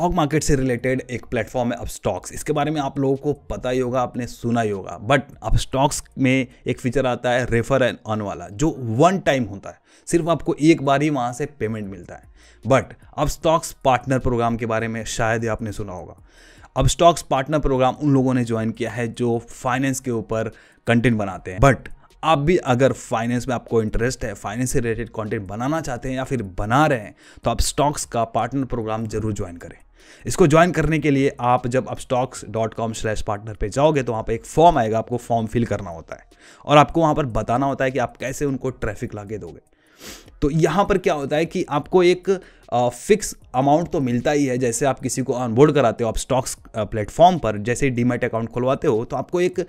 stock market से related एक platform है अब स्टॉक्स इसके बारे में आप लोगों को पता ही होगा आपने सुना ही होगा बट अब स्टॉक्स में एक फीचर आता है रेफर एंड ऑन वाला जो वन टाइम होता है सिर्फ आपको एक बार ही वहाँ से पेमेंट मिलता है बट अब स्टॉक्स पार्टनर प्रोग्राम के बारे में शायद ही आपने सुना होगा अब स्टॉक्स पार्टनर प्रोग्राम उन लोगों ने ज्वाइन किया है जो फाइनेंस के ऊपर कंटेंट बनाते हैं बट आप भी अगर फाइनेंस में आपको इंटरेस्ट है फाइनेंस से रिलेटेड कंटेंट बनाना चाहते हैं या फिर बना रहे हैं तो आप स्टॉक्स का पार्टनर प्रोग्राम जरूर ज्वाइन करें इसको ज्वाइन करने के लिए आप जब आप stocks dot com slash partner पर जाओगे तो वहाँ पर एक फॉर्म आएगा आपको फॉर्म फिल करना होता है और आपको वहाँ पर बताना होता है कि आप कैसे उनको ट्रैफिक ला दोगे तो यहाँ पर क्या होता है कि आपको एक फिक्स अमाउंट तो मिलता ही है जैसे आप किसी को ऑनबोर्ड कराते हो आप स्टॉक्स प्लेटफॉर्म पर जैसे डीमेट अकाउंट खुलवाते हो तो आपको एक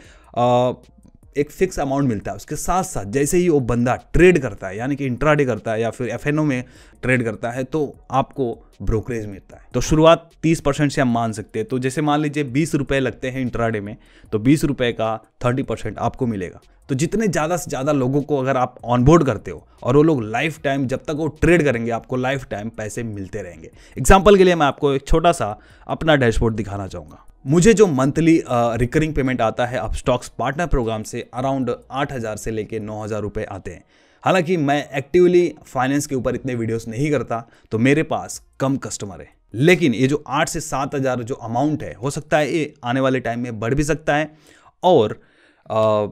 एक फिक्स अमाउंट मिलता है उसके साथ साथ जैसे ही वो बंदा ट्रेड करता है यानी कि इंट्राडे करता है या फिर एफ में ट्रेड करता है तो आपको ब्रोकरेज मिलता है तो शुरुआत 30 परसेंट से हम मान सकते हैं तो जैसे मान लीजिए बीस रुपये लगते हैं इंट्राडे में तो बीस रुपये का थर्टी परसेंट आपको मिलेगा तो जितने ज़्यादा से ज़्यादा लोगों को अगर आप ऑनबोर्ड करते हो और वो लोग लाइफ टाइम जब तक वो ट्रेड करेंगे आपको लाइफ टाइम पैसे मिलते रहेंगे एग्जाम्पल के लिए मैं आपको एक छोटा सा अपना डैशबोर्ड दिखाना चाहूँगा मुझे जो मंथली रिकरिंग पेमेंट आता है अब स्टॉक्स पार्टनर प्रोग्राम से अराउंड आठ हज़ार से लेके नौ हज़ार रुपये आते हैं हालांकि मैं एक्टिवली फाइनेंस के ऊपर इतने वीडियोस नहीं करता तो मेरे पास कम कस्टमर है लेकिन ये जो आठ से सात हज़ार जो अमाउंट है हो सकता है ये आने वाले टाइम में बढ़ भी सकता है और आ,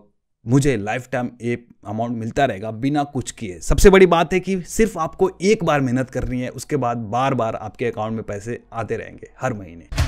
मुझे लाइफ टाइम ये अमाउंट मिलता रहेगा बिना कुछ किए सबसे बड़ी बात है कि सिर्फ आपको एक बार मेहनत करनी है उसके बाद बार बार आपके अकाउंट में पैसे आते रहेंगे हर महीने